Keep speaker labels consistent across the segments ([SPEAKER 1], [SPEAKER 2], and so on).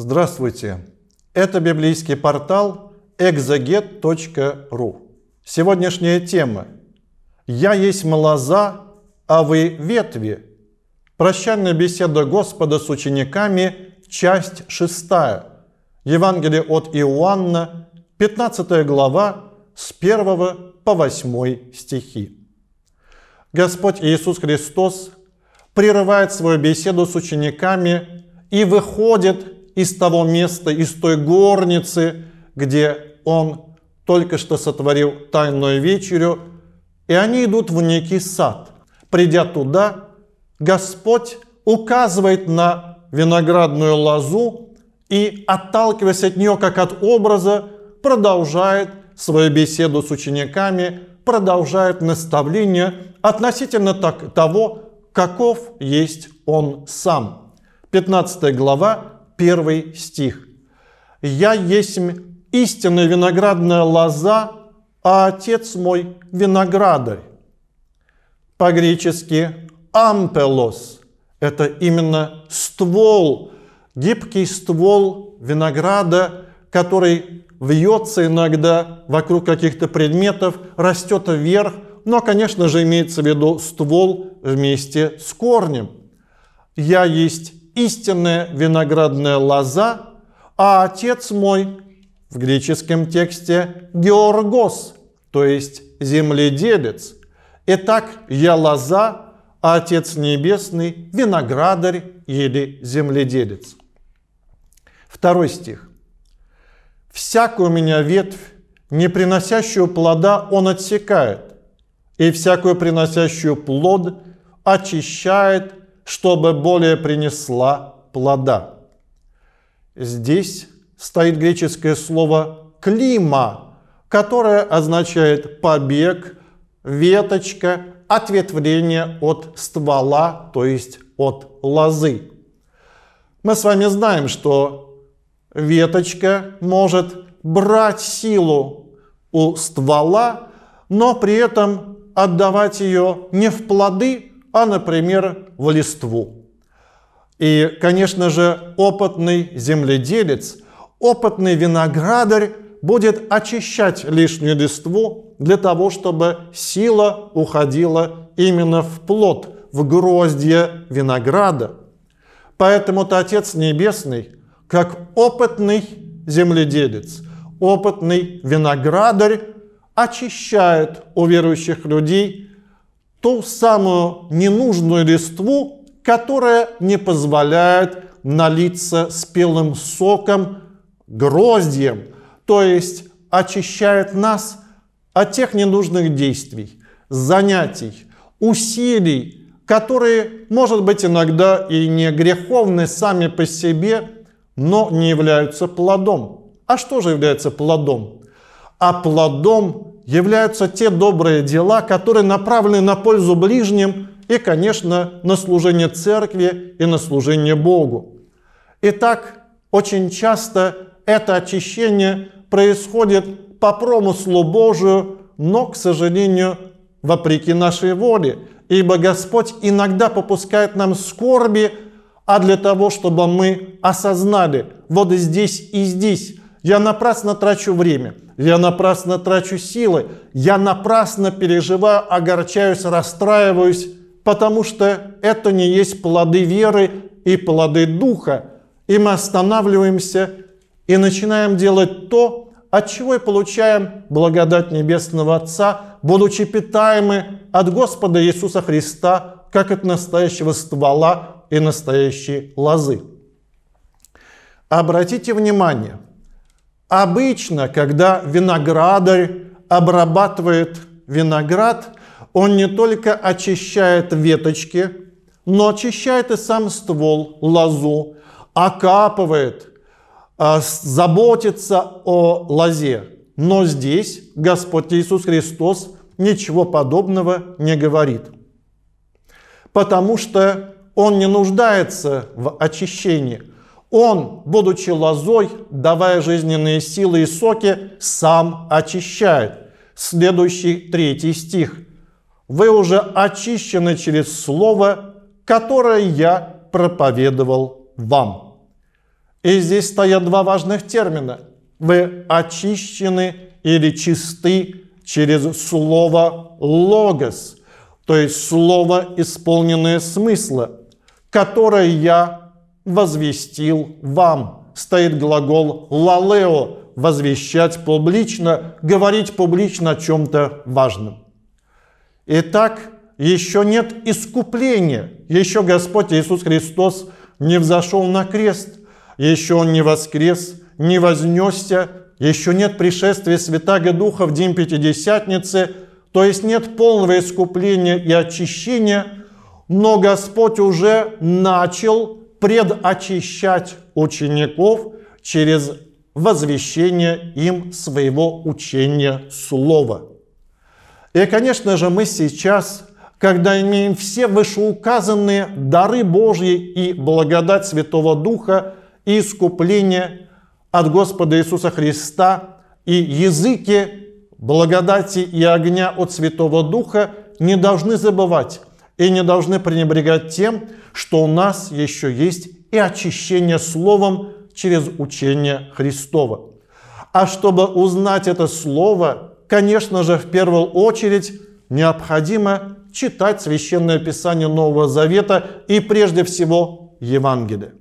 [SPEAKER 1] Здравствуйте! Это библейский портал exeget.ru. Сегодняшняя тема «Я есть малоза, а вы ветви». Прощальная беседа Господа с учениками, часть 6. Евангелие от Иоанна, 15 глава, с 1 по 8 стихи. Господь Иисус Христос прерывает свою беседу с учениками и выходит из того места, из той горницы, где он только что сотворил тайную вечерю, и они идут в некий сад. Придя туда, Господь указывает на виноградную лозу и, отталкиваясь от нее как от образа, продолжает свою беседу с учениками, продолжает наставление относительно так, того, каков есть он сам. 15 глава, Первый стих. «Я есть истинная виноградная лоза, а отец мой виноградарь». По-гречески «ампелос» – это именно ствол, гибкий ствол винограда, который вьется иногда вокруг каких-то предметов, растет вверх, но, конечно же, имеется в виду ствол вместе с корнем. «Я есть истинная виноградная лоза, а отец мой в греческом тексте георгос, то есть земледелец. Итак, я лоза, а отец небесный виноградарь или земледелец. Второй стих. «Всякую меня ветвь, не приносящую плода, он отсекает, и всякую приносящую плод очищает чтобы более принесла плода. Здесь стоит греческое слово «клима», которое означает побег, веточка, ответвление от ствола, то есть от лозы. Мы с вами знаем, что веточка может брать силу у ствола, но при этом отдавать ее не в плоды, а, например, в листву. И, конечно же, опытный земледелец, опытный виноградарь будет очищать лишнюю листву для того, чтобы сила уходила именно в плод, в гроздья винограда. Поэтому-то Отец Небесный, как опытный земледелец, опытный виноградарь, очищает у верующих людей ту самую ненужную листву, которая не позволяет налиться спелым соком гроздьем, то есть очищает нас от тех ненужных действий, занятий, усилий, которые, может быть, иногда и не греховны сами по себе, но не являются плодом. А что же является плодом? А плодом являются те добрые дела, которые направлены на пользу ближним и, конечно, на служение церкви и на служение Богу. Итак, очень часто это очищение происходит по промыслу Божию, но, к сожалению, вопреки нашей воле, ибо Господь иногда попускает нам скорби, а для того, чтобы мы осознали, вот здесь и здесь, я напрасно трачу время – я напрасно трачу силы, я напрасно переживаю, огорчаюсь, расстраиваюсь, потому что это не есть плоды веры и плоды духа. И мы останавливаемся и начинаем делать то, от чего и получаем благодать Небесного Отца, будучи питаемы от Господа Иисуса Христа, как от настоящего ствола и настоящей лозы. Обратите внимание – Обычно, когда виноградарь обрабатывает виноград, он не только очищает веточки, но очищает и сам ствол, лозу, окапывает, э, заботится о лозе. Но здесь Господь Иисус Христос ничего подобного не говорит, потому что он не нуждается в очищении – он, будучи лозой, давая жизненные силы и соки, сам очищает. Следующий третий стих. «Вы уже очищены через слово, которое я проповедовал вам». И здесь стоят два важных термина. Вы очищены или чисты через слово «логос», то есть слово, исполненное смысла, которое я возвестил вам. Стоит глагол лалео – возвещать публично, говорить публично о чем-то важном. Итак, еще нет искупления, еще Господь Иисус Христос не взошел на крест, еще Он не воскрес, не вознесся, еще нет пришествия Святаго Духа в день Пятидесятницы, то есть нет полного искупления и очищения, но Господь уже начал предочищать учеников через возвещение им своего учения слова. И, конечно же, мы сейчас, когда имеем все вышеуказанные дары Божьи и благодать Святого Духа и искупление от Господа Иисуса Христа и языки благодати и огня от Святого Духа, не должны забывать и не должны пренебрегать тем, что у нас еще есть и очищение словом через учение Христова. А чтобы узнать это слово, конечно же, в первую очередь необходимо читать Священное Писание Нового Завета и прежде всего Евангелие.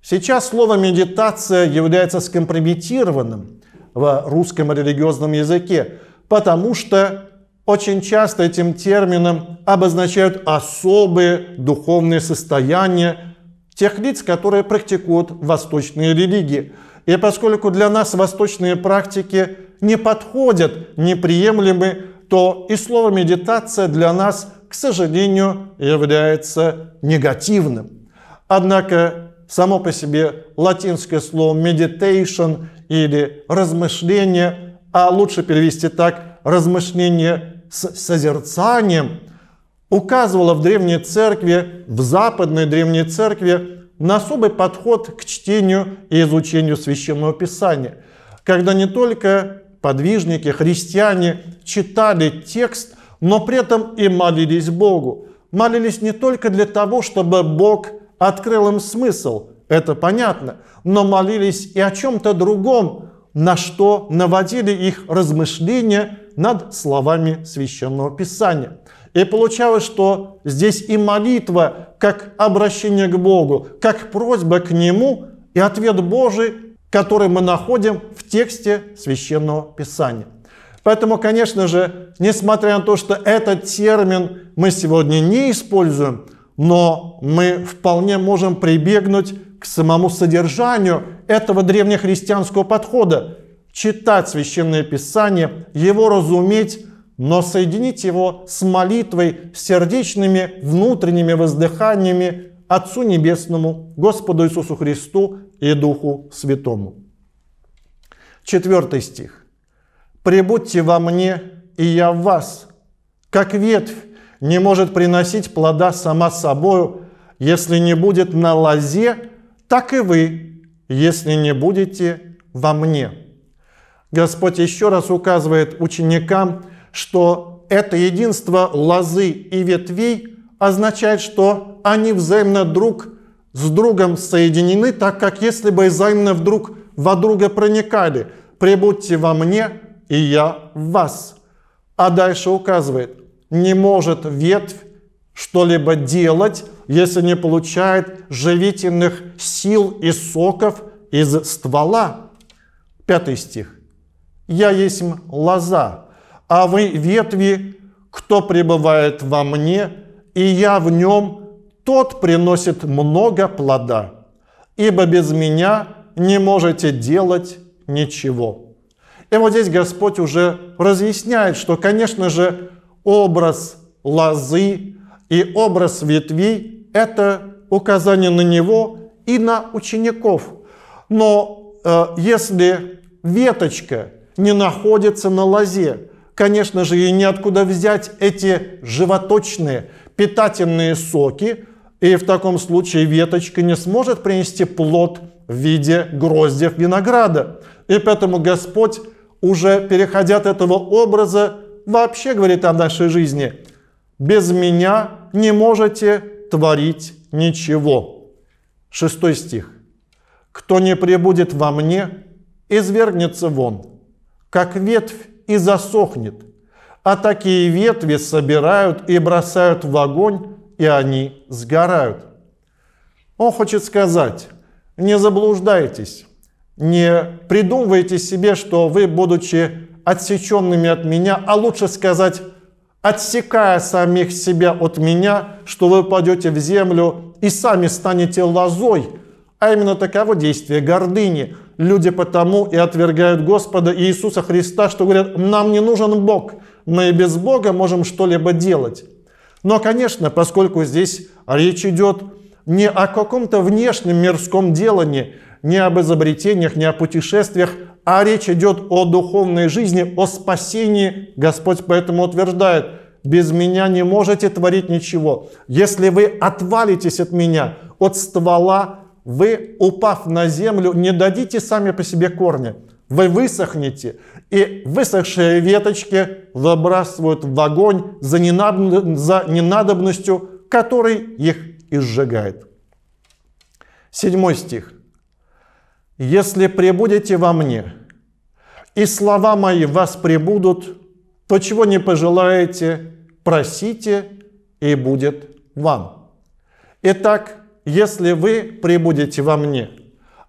[SPEAKER 1] Сейчас слово «медитация» является скомпрометированным в русском религиозном языке, потому что очень часто этим термином обозначают особые духовные состояния тех лиц, которые практикуют восточные религии. И поскольку для нас восточные практики не подходят, неприемлемы, то и слово «медитация» для нас, к сожалению, является негативным. Однако само по себе латинское слово «meditation» или «размышление», а лучше перевести так – размышление с созерцанием указывало в Древней Церкви, в Западной Древней Церкви, на особый подход к чтению и изучению Священного Писания, когда не только подвижники, христиане читали текст, но при этом и молились Богу. Молились не только для того, чтобы Бог открыл им смысл, это понятно, но молились и о чем-то другом, на что наводили их размышления над словами Священного Писания. И получалось, что здесь и молитва, как обращение к Богу, как просьба к Нему, и ответ Божий, который мы находим в тексте Священного Писания. Поэтому, конечно же, несмотря на то, что этот термин мы сегодня не используем, но мы вполне можем прибегнуть к самому содержанию этого древнехристианского подхода. Читать священное писание, его разуметь, но соединить его с молитвой, с сердечными внутренними воздыханиями Отцу Небесному, Господу Иисусу Христу и Духу Святому. Четвертый стих. «Прибудьте во мне, и я в вас, как ветвь не может приносить плода сама собою, если не будет на лозе, так и вы, если не будете во мне. Господь еще раз указывает ученикам, что это единство лозы и ветвей означает, что они взаимно друг с другом соединены, так как если бы взаимно вдруг во друга проникали, «Прибудьте во мне, и я в вас». А дальше указывает, не может ветвь что-либо делать, если не получает живительных сил и соков из ствола. Пятый стих. «Я есть лоза, а вы ветви, кто пребывает во мне, и я в нем, тот приносит много плода, ибо без меня не можете делать ничего». И вот здесь Господь уже разъясняет, что, конечно же, образ лозы и образ ветвей – это указание на него и на учеников. Но э, если веточка не находится на лозе, конечно же, ей неоткуда взять эти животочные, питательные соки, и в таком случае веточка не сможет принести плод в виде гроздев винограда. И поэтому Господь, уже переходя от этого образа, вообще говорит о нашей жизни – без меня не можете творить ничего. Шестой стих. Кто не пребудет во мне, извергнется вон, как ветвь и засохнет, а такие ветви собирают и бросают в огонь, и они сгорают. Он хочет сказать, не заблуждайтесь, не придумывайте себе, что вы, будучи отсеченными от меня, а лучше сказать, отсекая самих себя от меня, что вы падете в землю и сами станете лозой. А именно таково действие гордыни. Люди потому и отвергают Господа Иисуса Христа, что говорят, нам не нужен Бог, мы и без Бога можем что-либо делать. Но, конечно, поскольку здесь речь идет не о каком-то внешнем мирском делании, не об изобретениях, не о путешествиях, а речь идет о духовной жизни, о спасении. Господь поэтому утверждает, без меня не можете творить ничего. Если вы отвалитесь от меня, от ствола, вы, упав на землю, не дадите сами по себе корни. Вы высохнете, и высохшие веточки выбрасывают в огонь за, ненадоб... за ненадобностью, который их изжигает. Седьмой стих если пребудете во мне, и слова мои в вас пребудут, то чего не пожелаете, просите, и будет вам. Итак, если вы пребудете во мне,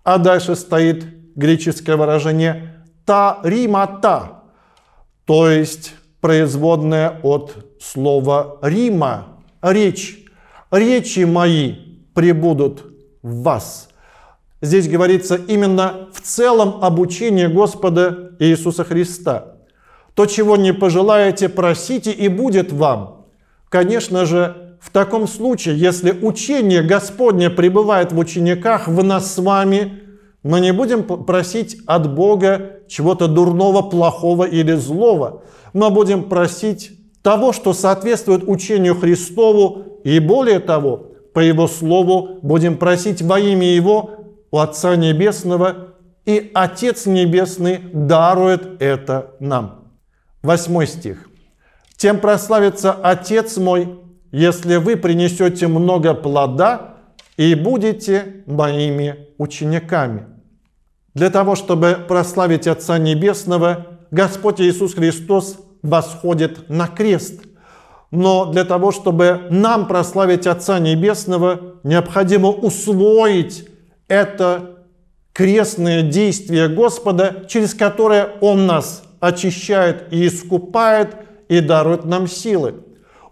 [SPEAKER 1] а дальше стоит греческое выражение «та римата», то есть производное от слова «рима» – «речь». «Речи мои пребудут в вас». Здесь говорится именно в целом обучение Господа Иисуса Христа. То, чего не пожелаете, просите, и будет вам. Конечно же, в таком случае, если учение Господне пребывает в учениках, в нас с вами, мы не будем просить от Бога чего-то дурного, плохого или злого. Мы будем просить того, что соответствует учению Христову, и более того, по Его Слову будем просить во имя Его у Отца Небесного, и Отец Небесный дарует это нам. Восьмой стих. «Тем прославится Отец мой, если вы принесете много плода и будете моими учениками». Для того, чтобы прославить Отца Небесного, Господь Иисус Христос восходит на крест. Но для того, чтобы нам прославить Отца Небесного, необходимо усвоить это крестное действие Господа, через которое Он нас очищает и искупает и дарует нам силы.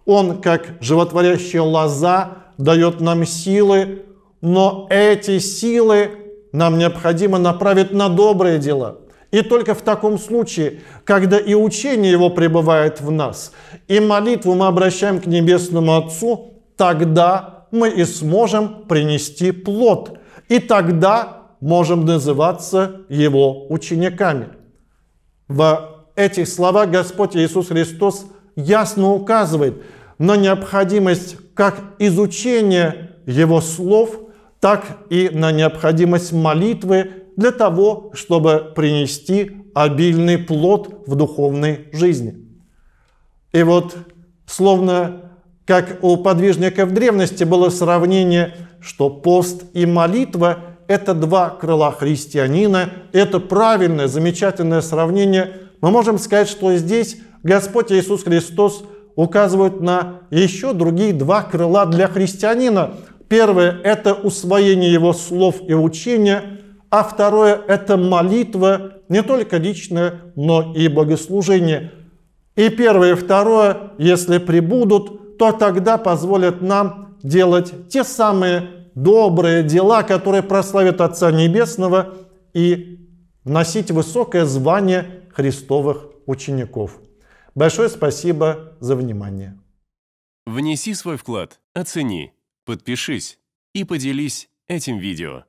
[SPEAKER 1] Он, как животворящая лоза, дает нам силы, но эти силы нам необходимо направить на добрые дела. И только в таком случае, когда и учение Его пребывает в нас, и молитву мы обращаем к Небесному Отцу, тогда мы и сможем принести плод – и тогда можем называться его учениками. В этих словах Господь Иисус Христос ясно указывает на необходимость как изучения Его слов, так и на необходимость молитвы для того, чтобы принести обильный плод в духовной жизни. И вот словно как у подвижников древности было сравнение – что пост и молитва – это два крыла христианина, это правильное, замечательное сравнение. Мы можем сказать, что здесь Господь Иисус Христос указывает на еще другие два крыла для христианина. Первое – это усвоение его слов и учения, а второе – это молитва, не только личная, но и богослужение. И первое и второе, если прибудут, то тогда позволят нам делать те самые добрые дела, которые прославят Отца Небесного и носить высокое звание христовых учеников. Большое спасибо за внимание. Внеси свой вклад, оцени, подпишись и поделись этим видео.